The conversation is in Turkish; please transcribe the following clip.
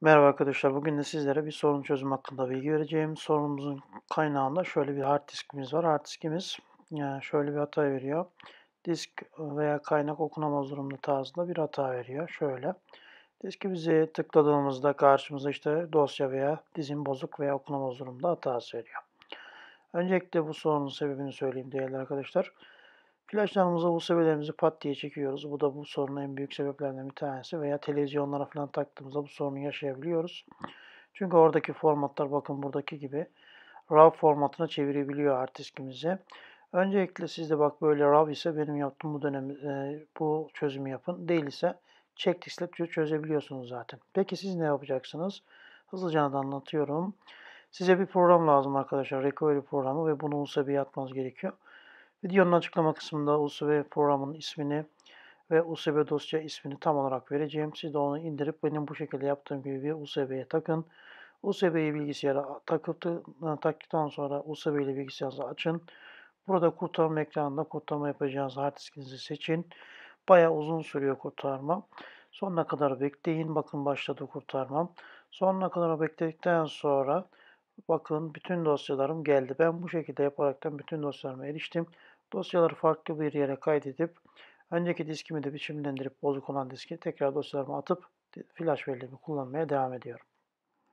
Merhaba arkadaşlar. Bugün de sizlere bir sorun çözüm hakkında bilgi vereceğim. Sorunumuzun kaynağında şöyle bir hard diskimiz var. Hard diskimiz yani e, şöyle bir hata veriyor. Disk veya kaynak okunamaz durumda tarzında bir hata veriyor. Şöyle. Diskimizi tıkladığımızda karşımıza işte dosya veya dizin bozuk veya okunamaz durumda hatası veriyor. Öncelikle bu sorunun sebebini söyleyeyim değerli Arkadaşlar. Flaşlarımıza bu sebeplerimizi pat diye çekiyoruz. Bu da bu sorunun en büyük sebeplerinden bir tanesi. Veya televizyonlara falan taktığımızda bu sorunu yaşayabiliyoruz. Çünkü oradaki formatlar bakın buradaki gibi RAW formatına çevirebiliyor artistimizi. Öncelikle sizde bak böyle RAW ise benim yaptığım bu dönem e, bu çözümü yapın. Değil ise checklist çözebiliyorsunuz zaten. Peki siz ne yapacaksınız? Hızlıca da anlatıyorum. Size bir program lazım arkadaşlar. Recovery programı ve bunu USB'ye atmanız gerekiyor. Videonun açıklama kısmında USB programının ismini ve USB dosya ismini tam olarak vereceğim. Siz de onu indirip benim bu şekilde yaptığım gibi bir USB'ye takın. USB'yi bilgisayara takıp, e, taktıktan sonra USB ile bilgisayarınızı açın. Burada kurtarma ekranında kurtarma yapacağınız hard diskinizi seçin. Baya uzun sürüyor kurtarma. Sonuna kadar bekleyin. Bakın başladı kurtarmam. Sonuna kadar bekledikten sonra Bakın bütün dosyalarım geldi. Ben bu şekilde yaparaktan bütün dosyalarıma eriştim. Dosyaları farklı bir yere kaydedip önceki diskimi de biçimlendirip bozuk olan diski tekrar dosyalarıma atıp flash verilerimi kullanmaya devam ediyorum.